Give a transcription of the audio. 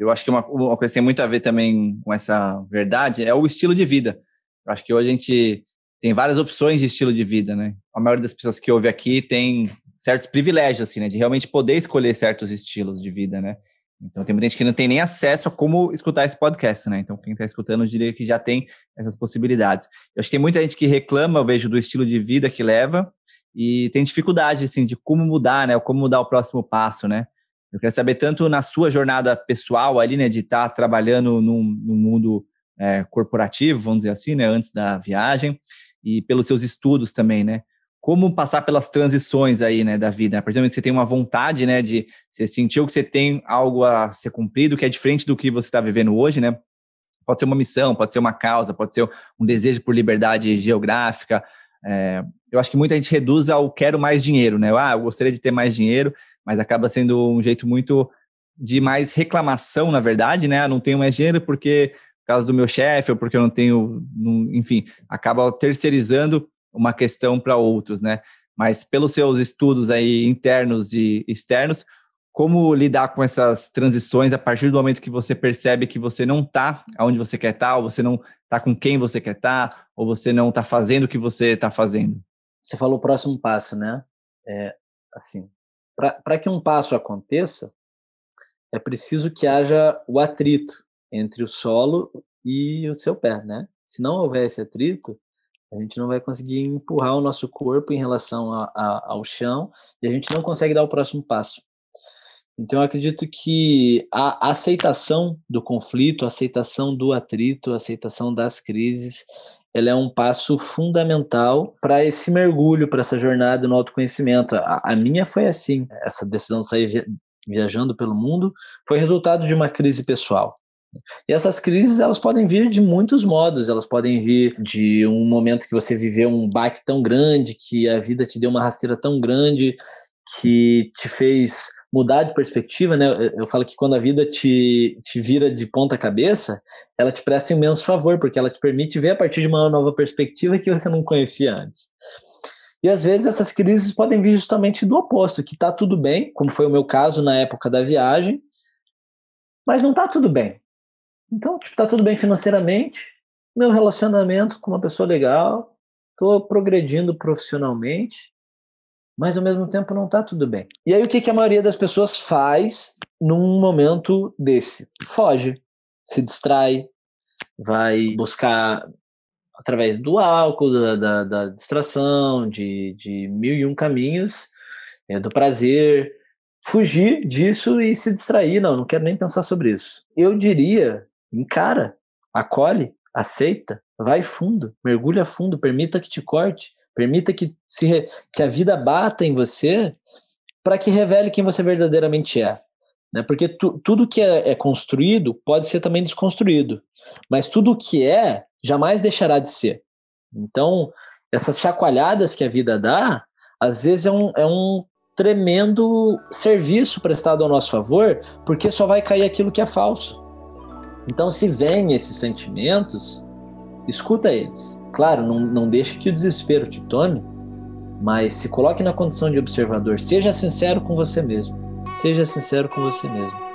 eu acho que uma, uma coisa que tem muito a ver também com essa verdade é o estilo de vida. Eu acho que hoje a gente tem várias opções de estilo de vida, né? A maioria das pessoas que ouve aqui tem certos privilégios, assim, né? De realmente poder escolher certos estilos de vida, né? Então, tem muita gente que não tem nem acesso a como escutar esse podcast, né? Então, quem está escutando, eu diria que já tem essas possibilidades. Eu acho que tem muita gente que reclama, eu vejo, do estilo de vida que leva e tem dificuldade, assim, de como mudar, né? Como mudar o próximo passo, né? Eu quero saber tanto na sua jornada pessoal ali, né, de estar tá trabalhando no mundo é, corporativo, vamos dizer assim, né, antes da viagem, e pelos seus estudos também, né? Como passar pelas transições aí, né, da vida? A partir do momento que você tem uma vontade, né, de você sentiu que você tem algo a ser cumprido, que é diferente do que você está vivendo hoje, né? Pode ser uma missão, pode ser uma causa, pode ser um desejo por liberdade geográfica, é, eu acho que muita gente reduz ao quero mais dinheiro, né? Ah, eu gostaria de ter mais dinheiro, mas acaba sendo um jeito muito de mais reclamação, na verdade, né? Eu ah, não tenho mais dinheiro porque por causa do meu chefe ou porque eu não tenho, não, enfim, acaba terceirizando uma questão para outros, né? Mas pelos seus estudos aí internos e externos, como lidar com essas transições a partir do momento que você percebe que você não está aonde você quer estar, tá, ou você não está com quem você quer estar, tá, ou você não está fazendo o que você está fazendo? Você falou o próximo passo, né? É, assim, para que um passo aconteça, é preciso que haja o atrito entre o solo e o seu pé, né? Se não houver esse atrito, a gente não vai conseguir empurrar o nosso corpo em relação a, a, ao chão e a gente não consegue dar o próximo passo. Então, eu acredito que a aceitação do conflito, a aceitação do atrito, a aceitação das crises ela é um passo fundamental para esse mergulho, para essa jornada no autoconhecimento. A, a, minha foi assim, essa decisão de sair viajando pelo mundo foi resultado de uma crise pessoal. E essas crises elas podem vir de muitos modos, elas podem vir de um momento que você viveu um baque tão grande, que a vida te deu uma rasteira tão grande, que te fez mudar de perspectiva, né? Eu, falo que quando a vida te, te vira de ponta cabeça, ela te presta um imenso favor, porque ela te permite ver a partir de uma nova perspectiva que você não conhecia antes. E às vezes essas crises podem vir justamente do oposto, que tá tudo bem, como foi o meu caso na época da viagem, mas não tá tudo bem. Então, tipo, tá tudo bem financeiramente, meu relacionamento com uma pessoa legal, tô progredindo profissionalmente, mas ao mesmo tempo não está tudo bem. E aí o que, que a maioria das pessoas faz num momento desse? Foge, se distrai, vai buscar através do álcool, da, da, da distração, de, de mil e um caminhos, é, do prazer, fugir disso e se distrair. Não, não quero nem pensar sobre isso. Eu diria, encara, acolhe, aceita, vai fundo, mergulha fundo, permita que te corte. Permita que, se, que a vida bata em você para que revele quem você verdadeiramente é. Né? Porque tu, tudo que é, é construído pode ser também desconstruído, mas tudo que é jamais deixará de ser. Então, essas chacoalhadas que a vida dá, às vezes é um, é um tremendo serviço prestado ao nosso favor, porque só vai cair aquilo que é falso. Então, se vêm esses sentimentos, Escuta eles. Claro, não, não deixe que o desespero te tome, mas se coloque na condição de observador. Seja sincero com você mesmo. Seja sincero com você mesmo.